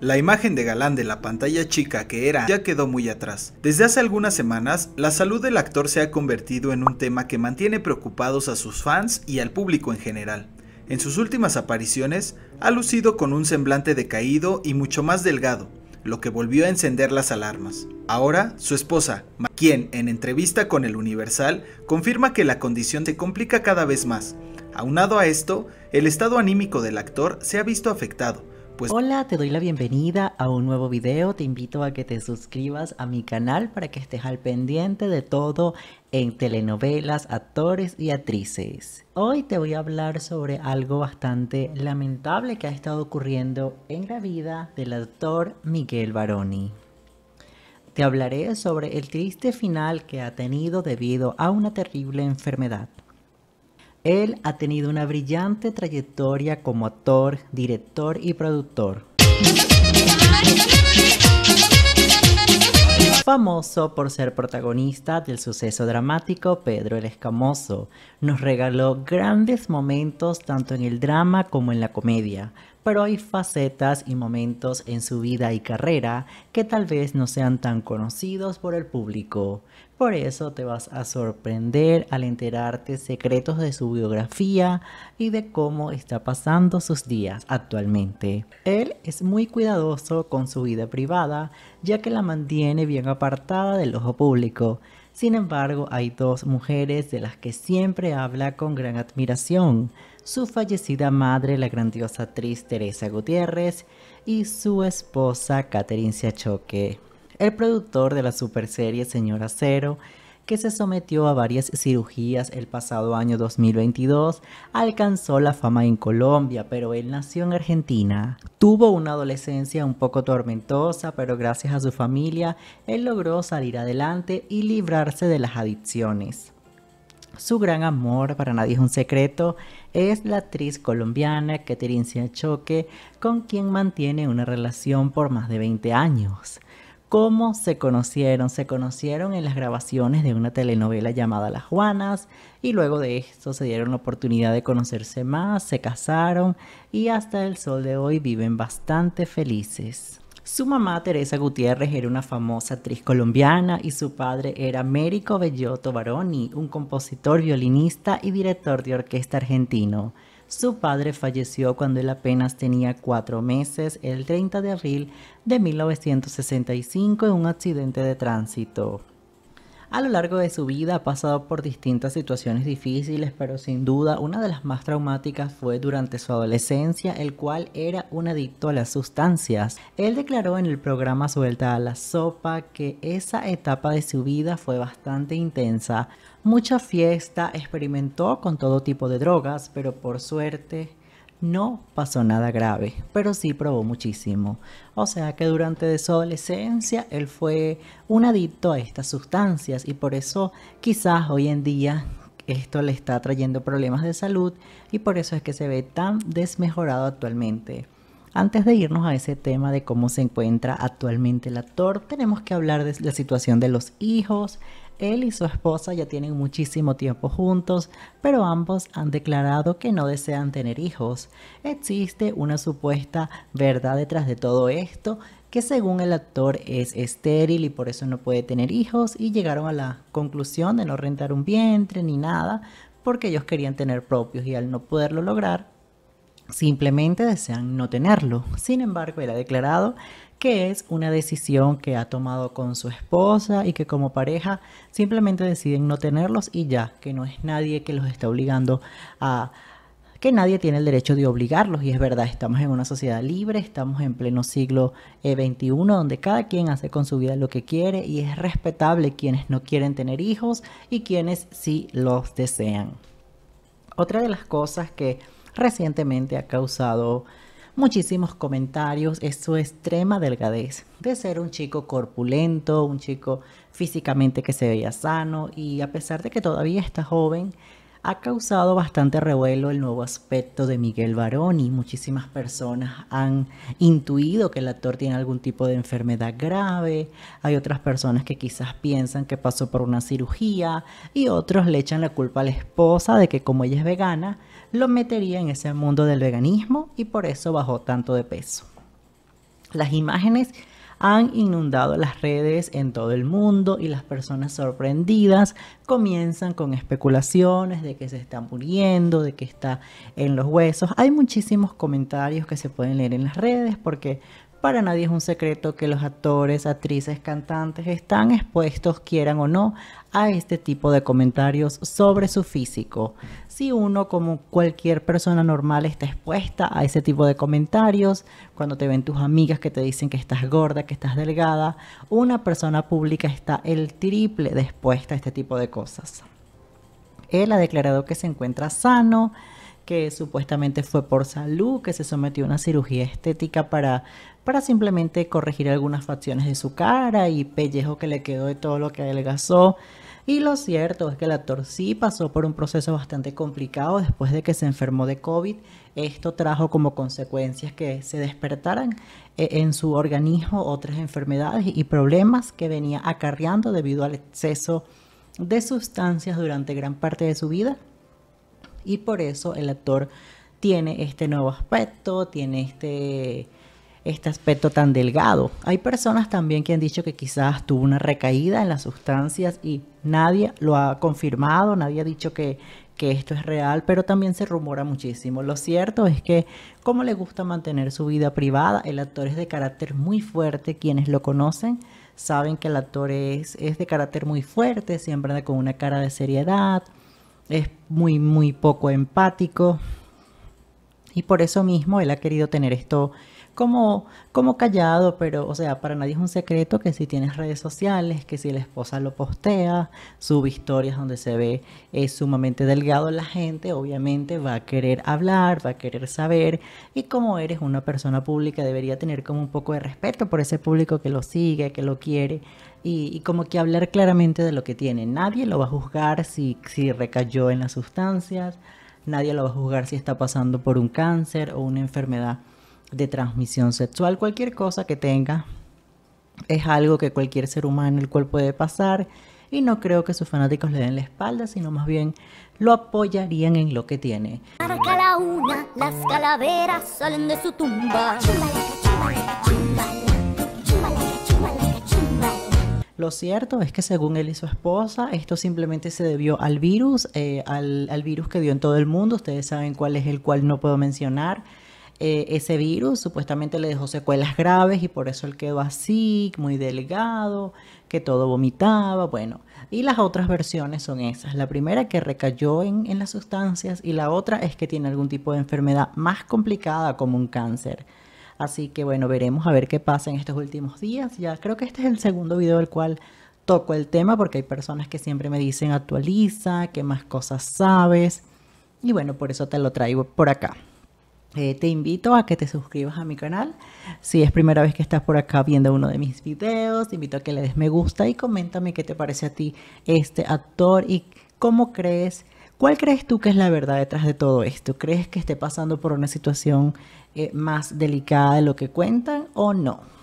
La imagen de galán de la pantalla chica que era ya quedó muy atrás. Desde hace algunas semanas, la salud del actor se ha convertido en un tema que mantiene preocupados a sus fans y al público en general. En sus últimas apariciones, ha lucido con un semblante decaído y mucho más delgado, lo que volvió a encender las alarmas. Ahora, su esposa, quien en entrevista con el Universal confirma que la condición se complica cada vez más. Aunado a esto, el estado anímico del actor se ha visto afectado pues Hola, te doy la bienvenida a un nuevo video. Te invito a que te suscribas a mi canal para que estés al pendiente de todo en telenovelas, actores y actrices. Hoy te voy a hablar sobre algo bastante lamentable que ha estado ocurriendo en la vida del actor Miguel Baroni. Te hablaré sobre el triste final que ha tenido debido a una terrible enfermedad. Él ha tenido una brillante trayectoria como actor, director y productor. Famoso por ser protagonista del suceso dramático Pedro el Escamoso, nos regaló grandes momentos tanto en el drama como en la comedia, pero hay facetas y momentos en su vida y carrera que tal vez no sean tan conocidos por el público. Por eso te vas a sorprender al enterarte secretos de su biografía y de cómo está pasando sus días actualmente. Él es muy cuidadoso con su vida privada, ya que la mantiene bien apartada del ojo público sin embargo, hay dos mujeres de las que siempre habla con gran admiración, su fallecida madre, la grandiosa actriz Teresa Gutiérrez, y su esposa, Caterincia Choque. El productor de la superserie Señora Cero que se sometió a varias cirugías el pasado año 2022, alcanzó la fama en Colombia, pero él nació en Argentina. Tuvo una adolescencia un poco tormentosa, pero gracias a su familia, él logró salir adelante y librarse de las adicciones. Su gran amor, para nadie es un secreto, es la actriz colombiana Catherine Choque, con quien mantiene una relación por más de 20 años. ¿Cómo se conocieron? Se conocieron en las grabaciones de una telenovela llamada Las Juanas y luego de esto se dieron la oportunidad de conocerse más, se casaron y hasta el sol de hoy viven bastante felices. Su mamá Teresa Gutiérrez era una famosa actriz colombiana y su padre era Mérico Bellotto Baroni, un compositor, violinista y director de orquesta argentino. Su padre falleció cuando él apenas tenía cuatro meses, el 30 de abril de 1965, en un accidente de tránsito. A lo largo de su vida ha pasado por distintas situaciones difíciles, pero sin duda una de las más traumáticas fue durante su adolescencia, el cual era un adicto a las sustancias. Él declaró en el programa Suelta a la Sopa que esa etapa de su vida fue bastante intensa. Mucha fiesta, experimentó con todo tipo de drogas, pero por suerte no pasó nada grave, pero sí probó muchísimo. O sea que durante su adolescencia él fue un adicto a estas sustancias y por eso quizás hoy en día esto le está trayendo problemas de salud y por eso es que se ve tan desmejorado actualmente. Antes de irnos a ese tema de cómo se encuentra actualmente el actor, tenemos que hablar de la situación de los hijos, él y su esposa ya tienen muchísimo tiempo juntos, pero ambos han declarado que no desean tener hijos. Existe una supuesta verdad detrás de todo esto, que según el actor es estéril y por eso no puede tener hijos y llegaron a la conclusión de no rentar un vientre ni nada porque ellos querían tener propios y al no poderlo lograr Simplemente desean no tenerlo. Sin embargo, él ha declarado que es una decisión que ha tomado con su esposa y que como pareja simplemente deciden no tenerlos y ya, que no es nadie que los está obligando a que nadie tiene el derecho de obligarlos. Y es verdad, estamos en una sociedad libre, estamos en pleno siglo XXI, eh, donde cada quien hace con su vida lo que quiere y es respetable quienes no quieren tener hijos y quienes sí los desean. Otra de las cosas que recientemente ha causado muchísimos comentarios es su extrema delgadez, de ser un chico corpulento, un chico físicamente que se veía sano y a pesar de que todavía está joven, ha causado bastante revuelo el nuevo aspecto de Miguel Baroni. Muchísimas personas han intuido que el actor tiene algún tipo de enfermedad grave, hay otras personas que quizás piensan que pasó por una cirugía y otros le echan la culpa a la esposa de que como ella es vegana, lo metería en ese mundo del veganismo y por eso bajó tanto de peso. Las imágenes han inundado las redes en todo el mundo y las personas sorprendidas comienzan con especulaciones de que se está muriendo, de que está en los huesos. Hay muchísimos comentarios que se pueden leer en las redes porque para nadie es un secreto que los actores, actrices, cantantes están expuestos, quieran o no, a este tipo de comentarios sobre su físico. Si uno, como cualquier persona normal, está expuesta a ese tipo de comentarios, cuando te ven tus amigas que te dicen que estás gorda, que estás delgada, una persona pública está el triple de expuesta a este tipo de cosas. Él ha declarado que se encuentra sano, que supuestamente fue por salud, que se sometió a una cirugía estética para, para simplemente corregir algunas facciones de su cara y pellejo que le quedó de todo lo que adelgazó. Y lo cierto es que el actor sí pasó por un proceso bastante complicado después de que se enfermó de COVID. Esto trajo como consecuencias que se despertaran eh, en su organismo otras enfermedades y problemas que venía acarreando debido al exceso de sustancias durante gran parte de su vida y por eso el actor tiene este nuevo aspecto, tiene este, este aspecto tan delgado. Hay personas también que han dicho que quizás tuvo una recaída en las sustancias y nadie lo ha confirmado, nadie ha dicho que, que esto es real, pero también se rumora muchísimo. Lo cierto es que como le gusta mantener su vida privada, el actor es de carácter muy fuerte, quienes lo conocen saben que el actor es, es de carácter muy fuerte, siempre anda con una cara de seriedad, es muy, muy poco empático y por eso mismo él ha querido tener esto como, como callado, pero, o sea, para nadie es un secreto que si tienes redes sociales, que si la esposa lo postea, sube historias donde se ve es sumamente delgado, la gente obviamente va a querer hablar, va a querer saber, y como eres una persona pública, debería tener como un poco de respeto por ese público que lo sigue, que lo quiere, y, y, como que hablar claramente de lo que tiene. Nadie lo va a juzgar si, si recayó en las sustancias, nadie lo va a juzgar si está pasando por un cáncer o una enfermedad de transmisión sexual, cualquier cosa que tenga, es algo que cualquier ser humano, el cual puede pasar, y no creo que sus fanáticos le den la espalda, sino más bien lo apoyarían en lo que tiene. una, las calaveras salen de su tumba. Lo cierto es que según él y su esposa, esto simplemente se debió al virus, eh, al, al virus que dio en todo el mundo. Ustedes saben cuál es el cual no puedo mencionar. Eh, ese virus supuestamente le dejó secuelas graves y por eso él quedó así, muy delgado, que todo vomitaba, bueno. Y las otras versiones son esas. La primera que recayó en, en las sustancias y la otra es que tiene algún tipo de enfermedad más complicada como un cáncer. Así que bueno, veremos a ver qué pasa en estos últimos días. Ya creo que este es el segundo video del cual toco el tema porque hay personas que siempre me dicen actualiza, qué más cosas sabes. Y bueno, por eso te lo traigo por acá. Eh, te invito a que te suscribas a mi canal. Si es primera vez que estás por acá viendo uno de mis videos, te invito a que le des me gusta y coméntame qué te parece a ti este actor y cómo crees, cuál crees tú que es la verdad detrás de todo esto. ¿Crees que esté pasando por una situación eh, más delicada de lo que cuentan o no?